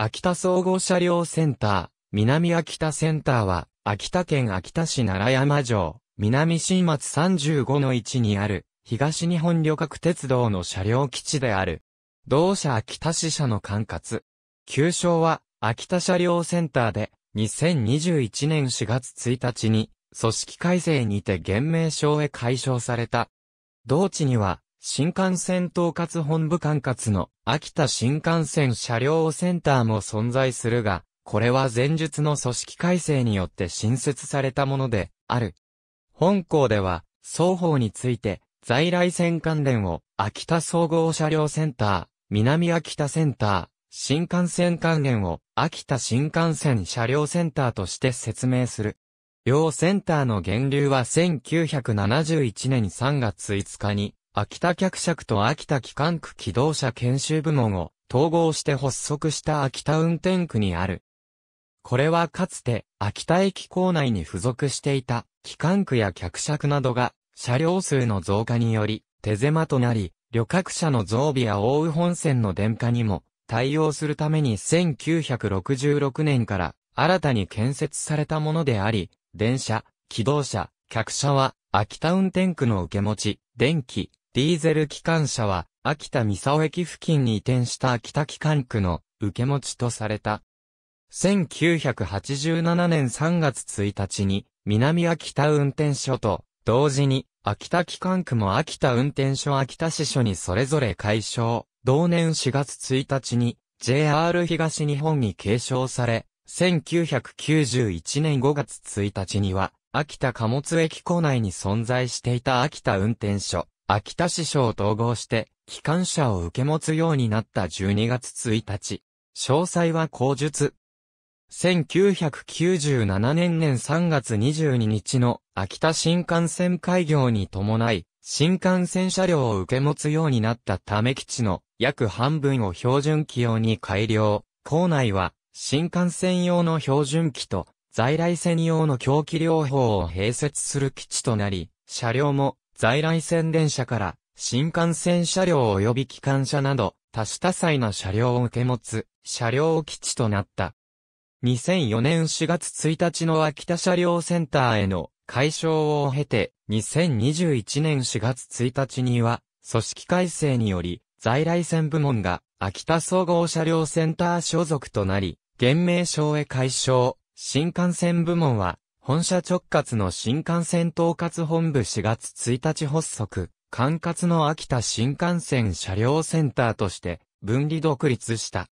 秋田総合車両センター、南秋田センターは、秋田県秋田市奈良山城、南新松35の位置にある、東日本旅客鉄道の車両基地である。同社秋田支社の管轄。旧称は、秋田車両センターで、2021年4月1日に、組織改正にて現名称へ解消された。同地には、新幹線統括本部管轄の秋田新幹線車両センターも存在するが、これは前述の組織改正によって新設されたものである。本校では、双方について、在来線関連を秋田総合車両センター、南秋田センター、新幹線関連を秋田新幹線車両センターとして説明する。両センターの源流は1971年3月5日に秋田客尺と秋田機関区機動車研修部門を統合して発足した秋田運転区にある。これはかつて秋田駅構内に付属していた機関区や客尺などが車両数の増加により手狭となり、旅客車の増備や大宇本線の電化にも対応するために1966年から新たに建設されたものであり、電車、機動車、客車は秋田運転区の受け持ち、電気、ディーゼル機関車は、秋田三沢駅付近に移転した秋田機関区の受け持ちとされた。1987年3月1日に、南秋田運転所と、同時に、秋田機関区も秋田運転所秋田支所にそれぞれ解消。同年4月1日に、JR 東日本に継承され、1991年5月1日には、秋田貨物駅構内に存在していた秋田運転所、秋田市省統合して、機関車を受け持つようになった12月1日。詳細は口述。1997年年3月22日の秋田新幹線開業に伴い、新幹線車両を受け持つようになったため基地の約半分を標準機用に改良。校内は新幹線用の標準機と在来線用の狂気両方を併設する基地となり、車両も在来線電車から、新幹線車両及び機関車など、多種多彩な車両を受け持つ、車両基地となった。2004年4月1日の秋田車両センターへの解消を経て、2021年4月1日には、組織改正により、在来線部門が、秋田総合車両センター所属となり、現名称へ解消、新幹線部門は、本社直轄の新幹線統括本部4月1日発足、管轄の秋田新幹線車両センターとして分離独立した。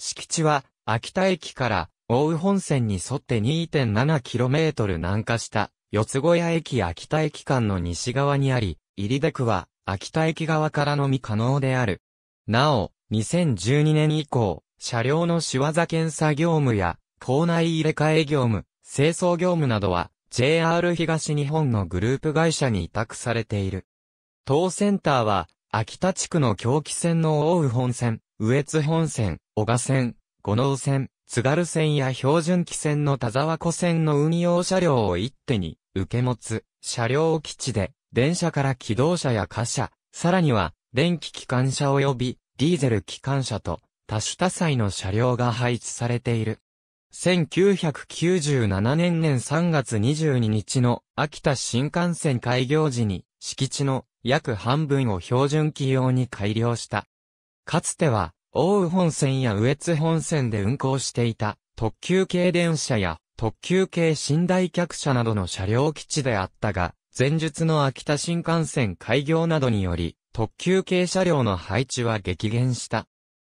敷地は秋田駅から大宇本線に沿って 2.7km 南下した四つ小屋駅秋田駅間の西側にあり、入出区は秋田駅側からのみ可能である。なお、2012年以降、車両の仕業検査業務や、校内入れ替え業務、清掃業務などは JR 東日本のグループ会社に委託されている。当センターは、秋田地区の狂気線の大宇本線、上津本線、小賀線、五能線、津軽線や標準汽線の田沢湖線の運用車両を一手に受け持つ車両基地で、電車から機動車や貨車、さらには電気機関車及びディーゼル機関車と多種多彩の車両が配置されている。1997年年3月22日の秋田新幹線開業時に敷地の約半分を標準機用に改良した。かつては、大宇本線や宇越本線で運行していた特急系電車や特急系寝台客車などの車両基地であったが、前述の秋田新幹線開業などにより、特急系車両の配置は激減した。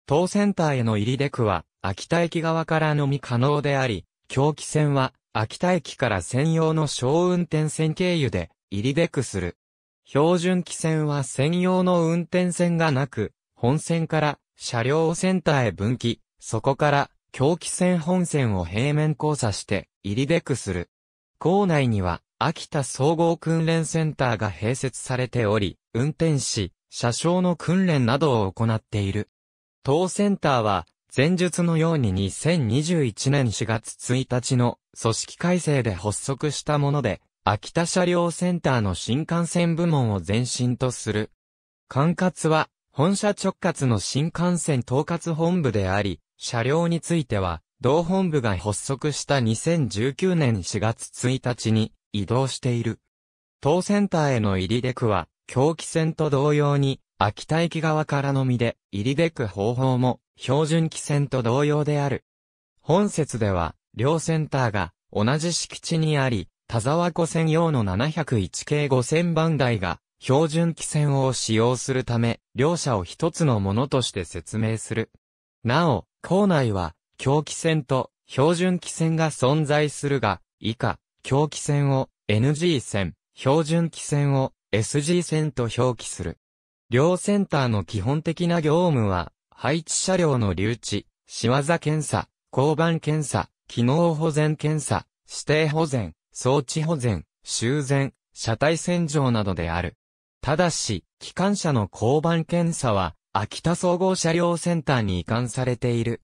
当センターへの入り出区は、秋田駅側からのみ可能であり、狂気線は、秋田駅から専用の小運転線経由で、入り出くする。標準機線は専用の運転線がなく、本線から車両センターへ分岐、そこから狂気線本線を平面交差して入り出くする。校内には秋田総合訓練センターが併設されており、運転士、車掌の訓練などを行っている。当センターは前述のように2021年4月1日の組織改正で発足したもので、秋田車両センターの新幹線部門を前身とする。管轄は、本社直轄の新幹線統括本部であり、車両については、同本部が発足した2019年4月1日に移動している。当センターへの入り出区は、狂気線と同様に、秋田駅側からのみで、入りでく方法も、標準規線と同様である。本節では、両センターが、同じ敷地にあり、田沢湖専用の701系5000番台が、標準規線を使用するため、両者を一つのものとして説明する。なお、校内は、狂気線と標準規線が存在するが、以下、狂気線を NG 線、標準規線を SG 線と表記する。両センターの基本的な業務は、配置車両の留置、仕業検査、交番検査、機能保全検査、指定保全、装置保全、修繕、車体洗浄などである。ただし、機関車の交番検査は、秋田総合車両センターに移管されている。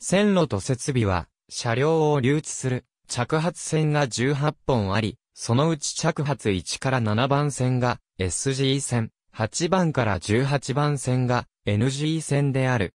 線路と設備は、車両を留置する、着発線が18本あり、そのうち着発1から7番線が SG 線、8番から18番線が NG 線である。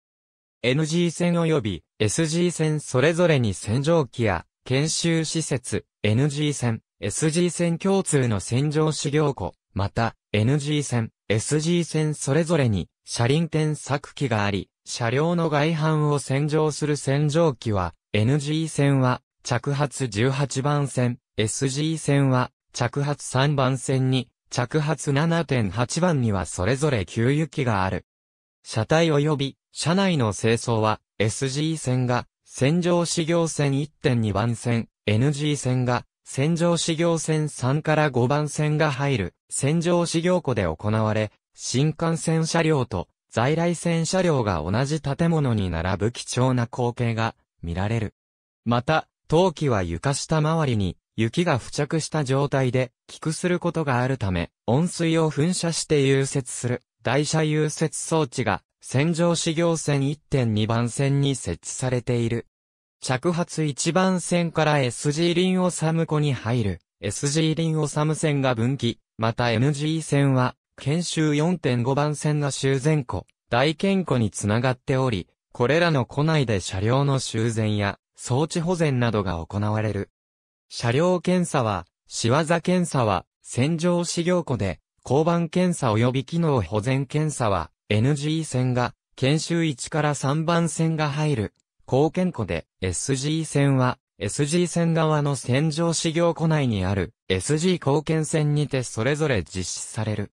NG 線及び SG 線それぞれに洗浄機や研修施設、NG 線、SG 線共通の洗浄資料庫、また NG 線、SG 線それぞれに車輪転作機があり、車両の外反を洗浄する洗浄機は NG 線は着発18番線、SG 線は着発3番線に着発7.8番にはそれぞれ給油機がある。車体及び車内の清掃は SG 線が線状試業線1.2番線、NG 線が線状試業線3から5番線が入る線状試業庫で行われ、新幹線車両と在来線車両が同じ建物に並ぶ貴重な光景が見られる。また、陶器は床下周りに雪が付着した状態で、帰区することがあるため、温水を噴射して融雪する、台車融雪装置が、線上試行線1.2番線に設置されている。着発1番線から SG ンオサム湖に入る、SG ンオサム線が分岐、また NG 線は、研修4.5番線が修繕湖、大健湖につながっており、これらの湖内で車両の修繕や装置保全などが行われる。車両検査は、仕業検査は、洗浄資料庫で、交番検査及び機能保全検査は、NG 線が、研修1から3番線が入る。貢献庫で、SG 線は、SG 線側の洗浄資料庫内にある、SG 貢献線にてそれぞれ実施される。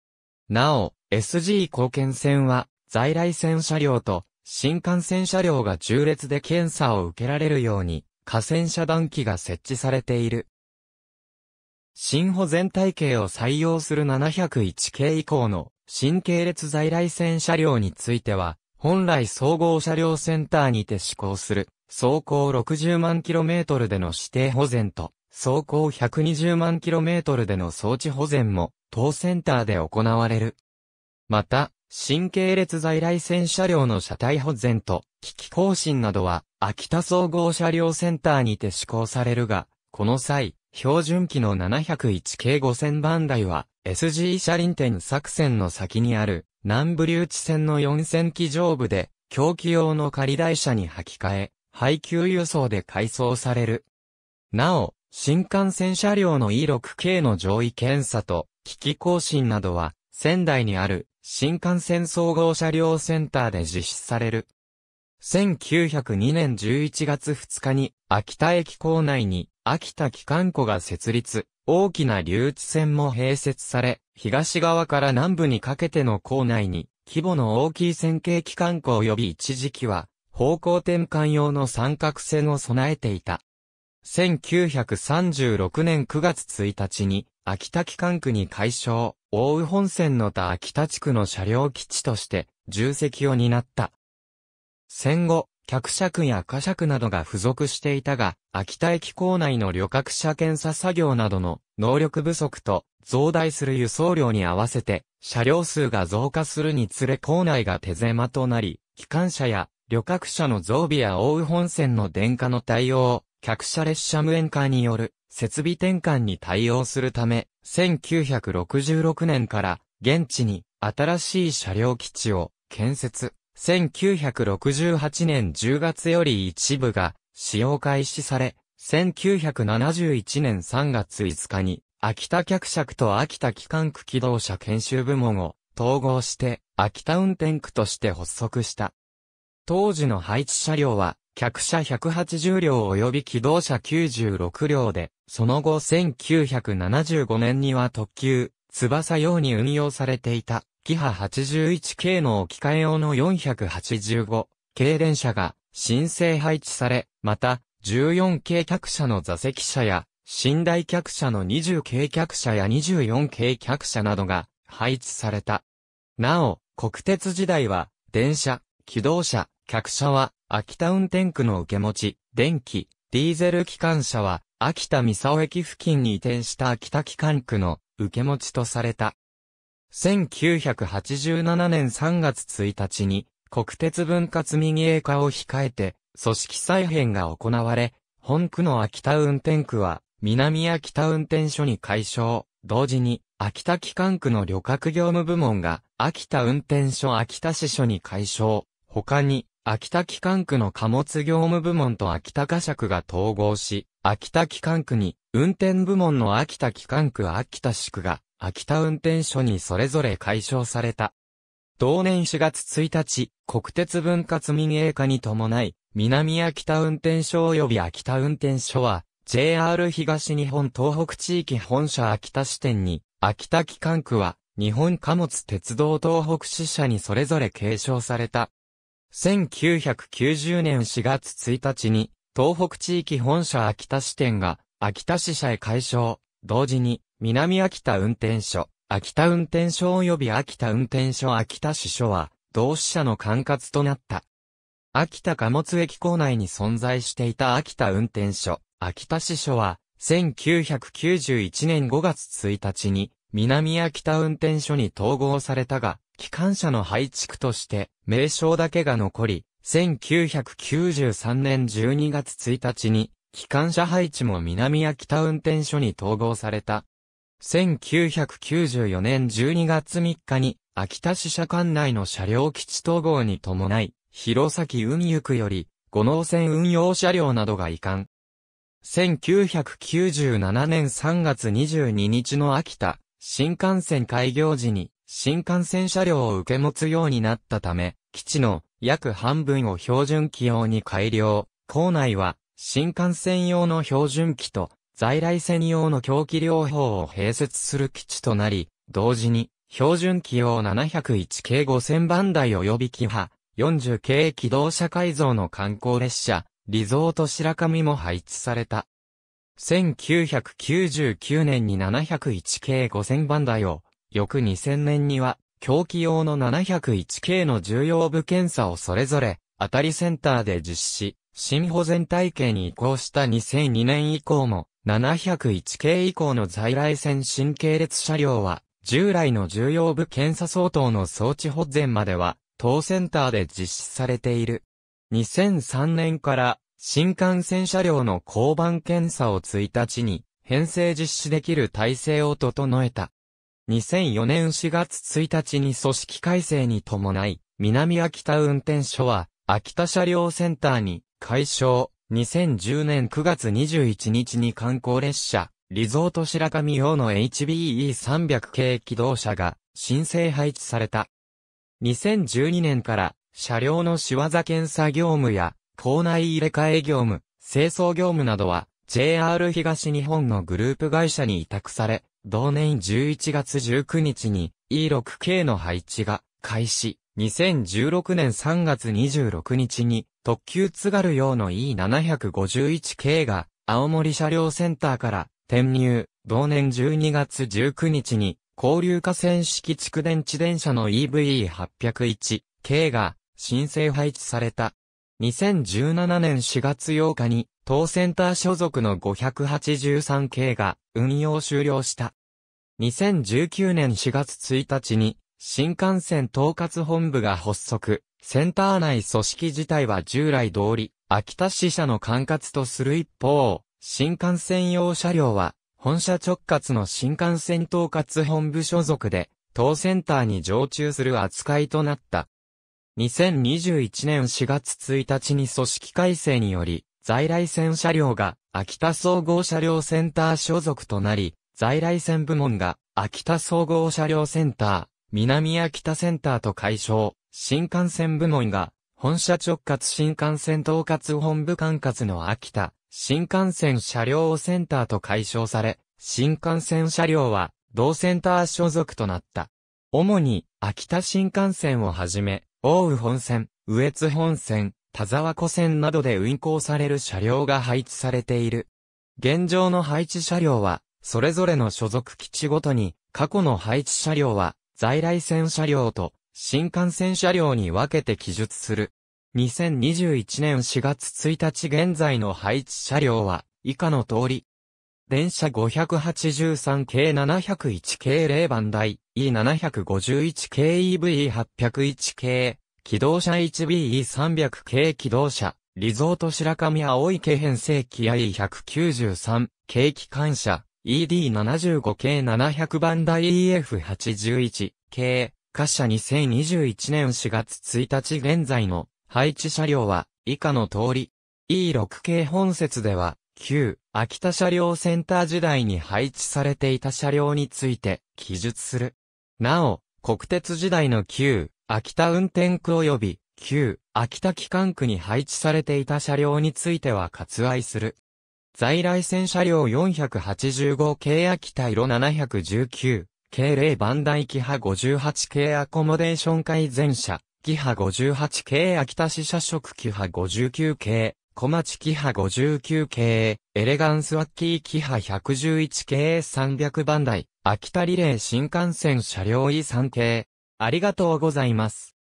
なお、SG 貢献線は、在来線車両と、新幹線車両が重列で検査を受けられるように、河川遮断機が設置されている。新保全体系を採用する701系以降の新系列在来線車両については、本来総合車両センターにて施行する、走行60万 km での指定保全と、走行120万 km での装置保全も、当センターで行われる。また、新系列在来線車両の車体保全と、機器更新などは、秋田総合車両センターにて施行されるが、この際、標準機の701系5000番台は、SG 車輪点作戦の先にある、南部留置線の4000機上部で、供給用の仮台車に履き替え、配給輸送で改装される。なお、新幹線車両の E6 系の上位検査と、機器更新などは、仙台にある新幹線総合車両センターで実施される。1902年11月2日に秋田駅構内に秋田機関庫が設立、大きな留置線も併設され、東側から南部にかけての構内に規模の大きい線形機関庫及び一時期は方向転換用の三角線を備えていた。1936年9月1日に秋田機関区に改称、大宇本線の他秋田地区の車両基地として、重責を担った。戦後、客車区や貨車区などが付属していたが、秋田駅構内の旅客車検査作業などの能力不足と増大する輸送量に合わせて、車両数が増加するにつれ構内が手狭となり、機関車や旅客車の増備や大宇本線の電化の対応、客車列車無縁化による設備転換に対応するため、1966年から現地に新しい車両基地を建設。1968年10月より一部が使用開始され、1971年3月5日に秋田客尺と秋田機関区機動車研修部門を統合して秋田運転区として発足した。当時の配置車両は客車180両及び機動車96両で、その後1975年には特急、翼用に運用されていた、キハ81系の置き換え用の485軽電車が申請配置され、また、14系客車の座席車や、寝台客車の20系客車や24系客車などが配置された。なお、国鉄時代は、電車、機動車、客車は、秋田運転区の受け持ち、電気、ディーゼル機関車は、秋田三沢駅付近に移転した秋田機関区の受け持ちとされた。1987年3月1日に、国鉄分割民営化を控えて、組織再編が行われ、本区の秋田運転区は、南秋田運転所に解消、同時に、秋田機関区の旅客業務部門が、秋田運転所秋田支所に解消、他に、秋田機関区の貨物業務部門と秋田貨尺が統合し、秋田機関区に、運転部門の秋田機関区秋田市区が、秋田運転所にそれぞれ解消された。同年4月1日、国鉄分割民営化に伴い、南秋田運転所及び秋田運転所は、JR 東日本東北地域本社秋田支店に、秋田機関区は、日本貨物鉄道東北支社にそれぞれ継承された。1990年4月1日に、東北地域本社秋田支店が、秋田支社へ解消、同時に、南秋田運転所、秋田運転所及び秋田運転所秋田支所は、同支社の管轄となった。秋田貨物駅構内に存在していた秋田運転所、秋田支所は、1991年5月1日に、南秋田運転所に統合されたが、機関車の配置区として名称だけが残り、1993年12月1日に機関車配置も南秋田運転所に統合された。1994年12月3日に秋田支社管内の車両基地統合に伴い、弘前運行区より、五能線運用車両などが移管。1997年3月22日の秋田、新幹線開業時に、新幹線車両を受け持つようになったため、基地の約半分を標準機用に改良。校内は新幹線用の標準機と在来線用の狂気両方を併設する基地となり、同時に標準機用701系5000番台及び機派40系機動車改造の観光列車、リゾート白神も配置された。1999年に701系5000番台を翌2000年には、狂気用の 701K の重要部検査をそれぞれ、当たりセンターで実施し、新保全体系に移行した2002年以降も、701K 以降の在来線新系列車両は、従来の重要部検査相当の装置保全までは、当センターで実施されている。2003年から、新幹線車両の交番検査を1日に、編成実施できる体制を整えた。2004年4月1日に組織改正に伴い、南秋田運転所は、秋田車両センターに、解消、2010年9月21日に観光列車、リゾート白神用の HBE300 系機動車が、申請配置された。2012年から、車両の仕業検査業務や、校内入れ替え業務、清掃業務などは、JR 東日本のグループ会社に委託され、同年11月19日に E6K の配置が開始。2016年3月26日に特急津軽用の E751 系が青森車両センターから転入。同年12月19日に交流河川式蓄電池電車の EVE801 系が申請配置された。2017年4月8日に、当センター所属の583系が運用終了した。2019年4月1日に、新幹線統括本部が発足、センター内組織自体は従来通り、秋田支社の管轄とする一方、新幹線用車両は、本社直轄の新幹線統括本部所属で、当センターに常駐する扱いとなった。2021年4月1日に組織改正により、在来線車両が秋田総合車両センター所属となり、在来線部門が秋田総合車両センター、南秋田センターと解消、新幹線部門が本社直轄新幹線統括本部管轄の秋田、新幹線車両センターと解消され、新幹線車両は同センター所属となった。主に秋田新幹線をはじめ、大宇本線、宇越本線、田沢湖線などで運行される車両が配置されている。現状の配置車両は、それぞれの所属基地ごとに、過去の配置車両は、在来線車両と、新幹線車両に分けて記述する。2021年4月1日現在の配置車両は、以下の通り、電車583系701系0番台、E751 系 EV801 系、機動車 1BE300 系機動車、リゾート白神青池編成機 I193 系機関車、ED75 系700番台 EF81 系、貨車2021年4月1日現在の配置車両は以下の通り、E6 系本節では、9、秋田車両センター時代に配置されていた車両について記述する。なお、国鉄時代の9、秋田運転区及び9、秋田機関区に配置されていた車両については割愛する。在来線車両485系秋田色719、系0番台キハ58系アコモデーション改善車、キハ58系秋田支社職キハ59系、小町キハ59系、エレガンスワッキーキハ111系300番台、秋田リレー新幹線車両遺産系。ありがとうございます。